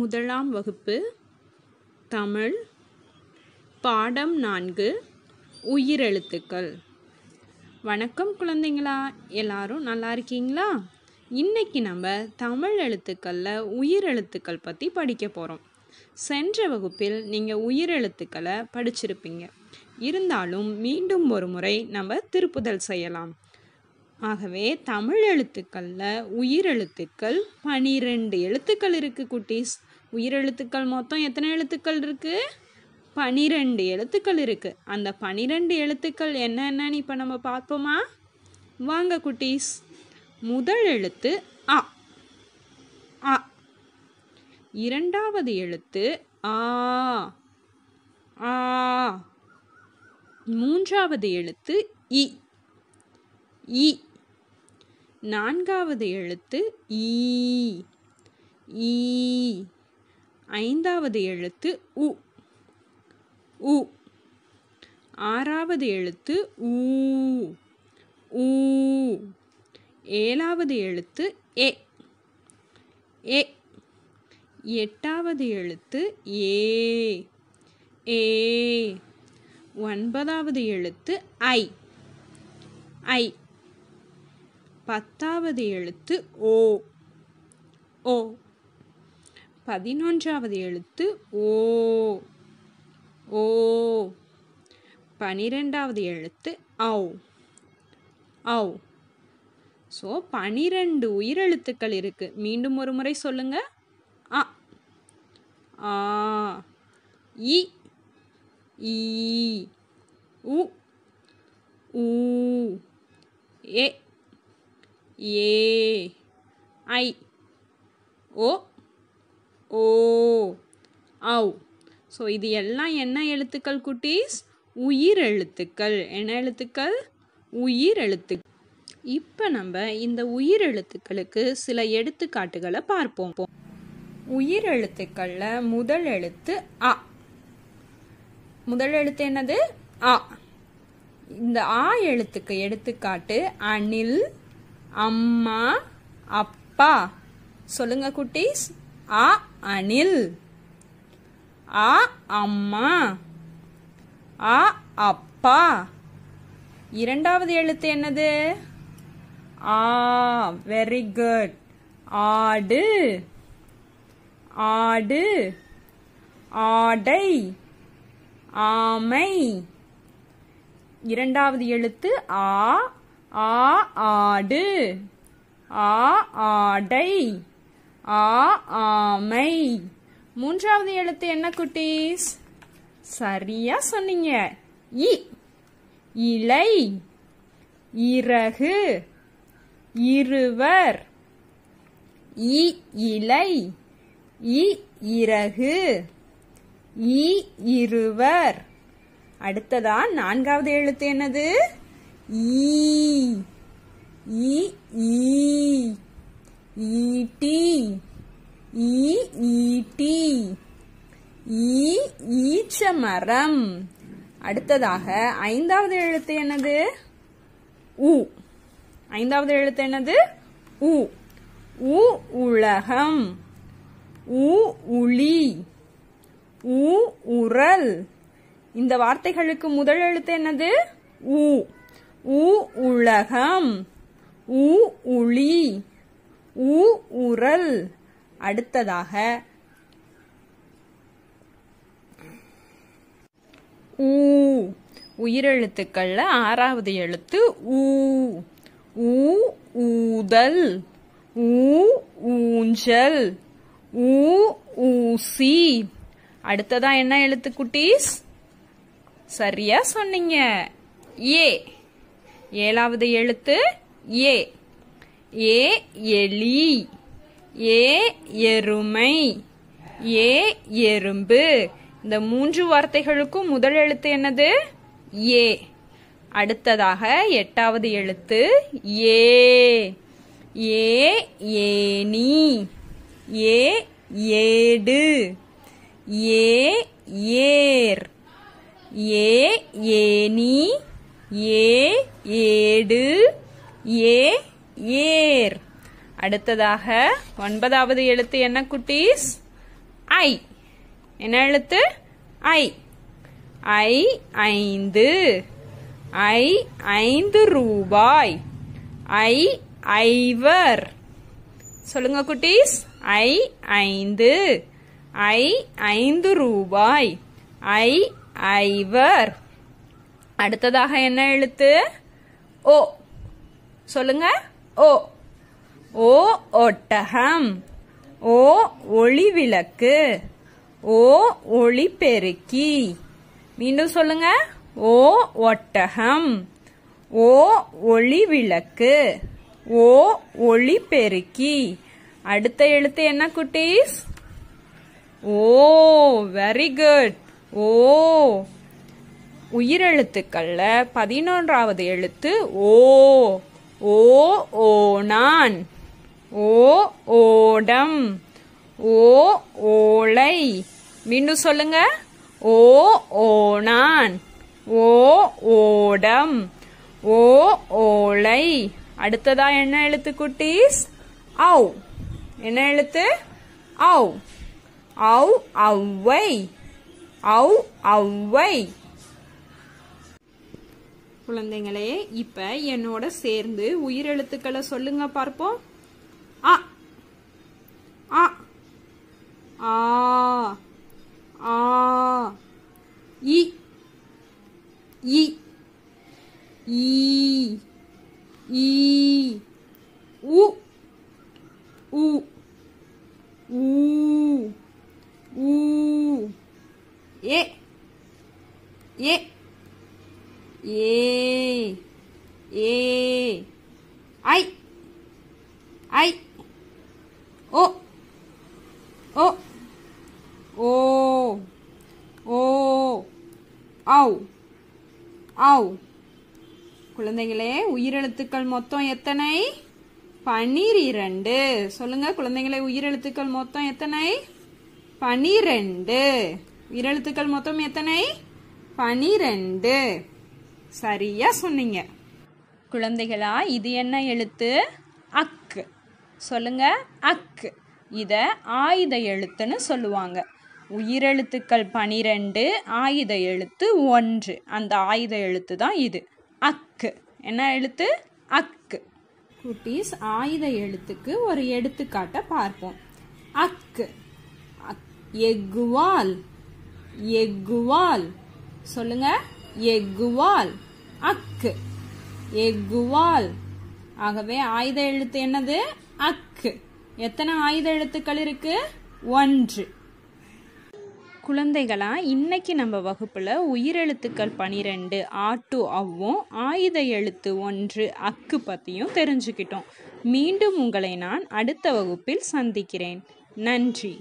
முதலாம் வகுப்பு தமிழ் பாடம் நான்கு உயிரெழுத்துக்கள் வணக்கம் குழந்தைங்களா எல்லாரும் நல்லா இருக்கீங்களா இன்னைக்கு நம்ம தமிழ் எழுத்துக்களில் உயிரெழுத்துக்கள் பற்றி படிக்க போகிறோம் சென்ற வகுப்பில் நீங்கள் உயிரெழுத்துக்களை படிச்சிருப்பீங்க இருந்தாலும் மீண்டும் ஒரு முறை நம்ம திருப்புதல் செய்யலாம் ஆகவே தமிழ் எழுத்துக்களில் உயிரெழுத்துக்கள் பனிரெண்டு எழுத்துக்கள் இருக்குது குட்டீஸ் உயிரெழுத்துக்கள் மொத்தம் எத்தனை எழுத்துக்கள் இருக்குது பனிரெண்டு எழுத்துக்கள் இருக்குது அந்த பனிரெண்டு எழுத்துக்கள் என்னென்னு இப்போ நம்ம பார்ப்போமா வாங்க குட்டீஸ் முதல் எழுத்து அ அ இரண்டாவது எழுத்து ஆ ஆ மூன்றாவது எழுத்து இ இ நான்காவது எழுத்து ஈ ஈ ஐந்தாவது எழுத்து உ உ ஆறாவது எழுத்து ஊ ஊ ஏழாவது எழுத்து ஏ ஏ எட்டாவது எழுத்து ஏ ஏ ஒன்பதாவது எழுத்து ஐ ஐ பத்தாவது எழுத்து ஓ ஓ பதினொன்றாவது எழுத்து ஓ ஓ பனிரெண்டாவது எழுத்து ஔ ஔ ஸோ பனிரெண்டு உயிரெழுத்துக்கள் இருக்குது மீண்டும் ஒரு முறை சொல்லுங்க ஆ ஆ இ ஈ அவ் ஸோ இது எல்லாம் என்ன எழுத்துக்கள் குட்டீஸ் உயிர் எழுத்துக்கள் என்ன எழுத்துக்கள் உயிர் எழுத்து இப்போ நம்ம இந்த உயிர் எழுத்துக்களுக்கு சில எடுத்துக்காட்டுகளை பார்ப்போம் உயிர் எழுத்துக்களில் முதல் எழுத்து அ முதல் எழுத்து என்னது அ இந்த ஆ எழுத்துக்கு எடுத்துக்காட்டு அணில் அம்மா அப்பா சொல்லுங்க குட்டீஸ் அ அணில் அ அம்மா அ அப்பா இரண்டாவது எழுத்து என்னது ஆ வெரி குட் ஆடு ஆடு ஆடை ஆமை இரண்டாவது எழுத்து ஆ ஆ ஆடு ஆ ஆடை ஆ ஆமை மூன்றாவது எழுத்து என்ன குட்டீஸ் சரியா சொன்னீங்க இ இலை இறகு இருவர் இ இலை இ இறகு இ இருவர் அடுத்ததா நான்காவது எழுத்து என்னது ஈ ஈ ஈ ஈ டி இஇடி ஈச்ச மரம் அடுத்ததாக ஐந்தாவது எழுத்து என்னது உ ஐந்தாவது எழுத்து என்னது உ உ உலகம் உ உளி உ உரல் இந்த வார்த்தைகளுக்கு முதல் எழுத்து என்னது உ உ உலகம் உ உளி உ உரல் அடுத்ததாக ஊ உயிரெழுத்துக்கள்ல ஆறாவது எழுத்து ஊ ஊ ஊதல் ஊ ஊஞ்சல் ஊ ஊசி அடுத்ததா என்ன எழுத்து குட்டீஸ் சரியா சொன்னீங்க ஏ ஏழாவது எழுத்து ஏ ஏ எலி ஏ எருமை ஏ எறும்பு இந்த மூன்று வார்த்தைகளுக்கும் முதல் எழுத்து என்னது ஏ அடுத்ததாக எட்டாவது எழுத்து ஏ ஏ ஏனி ஏ ஏடு ஏ ஏர் ஏ ஏனி ஏ ஏடு ஏ ஏர் அடுத்ததாக ஒன்பதாவது எழுத்து என்ன குட்டீஸ் ஐ என்ன எழுத்து ஐ ஐ ஐந்து ஐ ஐந்து ரூபாய் ஐ ஐவர் சொல்லுங்க குட்டீஸ் ஐ ஐந்து ஐ ஐந்து ரூபாய் ஐ ஐவர் அடுத்ததாக என்ன எழுத்து ஓ சொல்லுங்க ஓ ஓ ஒட்டகம் ஓ ஒளி விளக்கு ஓ ஒளி பெருக்கி மீண்டும் சொல்லுங்க ஓ ஒட்டகம் ஓ ஒளி விளக்கு ஓ ஒளி பெருக்கி அடுத்த எழுத்து என்ன குட்டீஸ் ஓ வெரி குட் ஓ உயிரெழுத்துக்கள்ல பதினொன்றாவது எழுத்து ஓ ஓ ஓ நான் ஓ ஓடம் ஓ ஓலை மீண்டும் சொல்லுங்க ஓ ஓணான் ஓ ஓடம் ஓ ஓலை அடுத்ததா என்ன எழுத்து குட்டீஸ் ஔ என்ன எழுத்து ஔ ஔ அவ்வை ஔ அவ்வை குழந்தைங்களே இப்ப என்னோட சேர்ந்து உயிரெழுத்துக்களை சொல்லுங்க பார்ப்போம் ஆவ் ஆவ் குழந்தைகளே உயிரெழுத்துக்கள் மொத்தம் எத்தனை பனிரெண்டு சொல்லுங்க குழந்தைங்களே உயிரெழுத்துக்கள் மொத்தம் எத்தனை பனிரெண்டு உயிரெழுத்துக்கள் மொத்தம் எத்தனை பனிரெண்டு சரியா சொன்னீங்க குழந்தைகளா இது என்ன எழுத்து அக்கு சொல்லுங்க அக்கு இதை ஆயுத எழுத்துன்னு சொல்லுவாங்க உயிரெழுத்துக்கள் பனிரெண்டு ஆயுத எழுத்து ஒன்று அந்த ஆயுத எழுத்து தான் இது அக்கு என்ன எழுத்து அக்கு குட்டீஸ் ஆயுத எழுத்துக்கு ஒரு எடுத்துக்காட்டை பார்ப்போம் அக்கு எக்குவால் எக்குவால் சொல்லுங்க எக்குவால் அக்கு எக்குவால் ஆகவே ஆயுத எழுத்து என்னது அக்கு எத்தனை ஆயுத எழுத்துக்கள் இருக்கு ஒன்று குழந்தைகளா இன்னைக்கு நம்ம வகுப்பில் உயிரெழுத்துக்கள் பனிரெண்டு ஆட்டு அவ்வும் ஆயுத எழுத்து ஒன்று அக்கு பற்றியும் தெரிஞ்சுக்கிட்டோம் மீண்டும் உங்களை நான் அடுத்த வகுப்பில் சந்திக்கிறேன் நன்றி